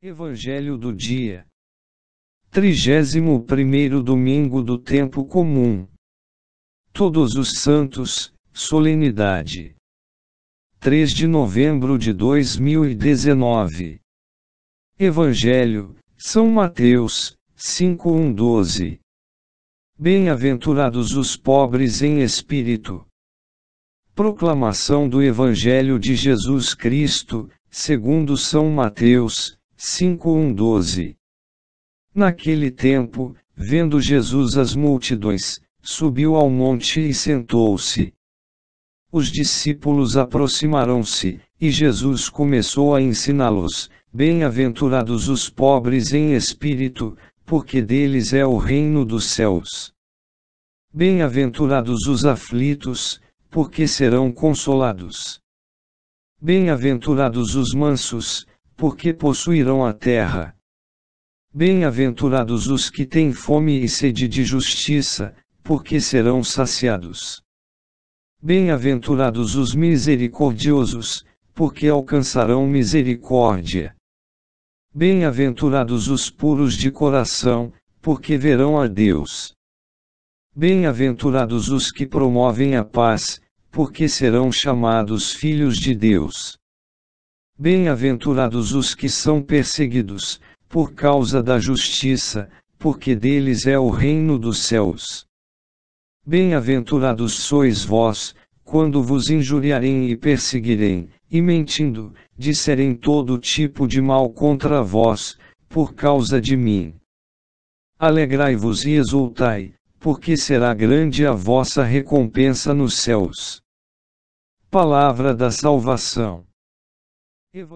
Evangelho do dia. 31 domingo do tempo comum. Todos os santos, solenidade. 3 de novembro de 2019. Evangelho, São Mateus, 5112. Bem-aventurados os pobres em espírito. Proclamação do Evangelho de Jesus Cristo, segundo São Mateus, 5:1-12. Naquele tempo, vendo Jesus as multidões, subiu ao monte e sentou-se. Os discípulos aproximaram-se, e Jesus começou a ensiná-los: Bem-aventurados os pobres em espírito, porque deles é o reino dos céus. Bem-aventurados os aflitos, porque serão consolados. Bem-aventurados os mansos, porque possuirão a terra. Bem-aventurados os que têm fome e sede de justiça, porque serão saciados. Bem-aventurados os misericordiosos, porque alcançarão misericórdia. Bem-aventurados os puros de coração, porque verão a Deus. Bem-aventurados os que promovem a paz, porque serão chamados filhos de Deus. Bem-aventurados os que são perseguidos, por causa da justiça, porque deles é o reino dos céus. Bem-aventurados sois vós, quando vos injuriarem e perseguirem, e mentindo, disserem todo tipo de mal contra vós, por causa de mim. Alegrai-vos e exultai, porque será grande a vossa recompensa nos céus. Palavra da Salvação Эва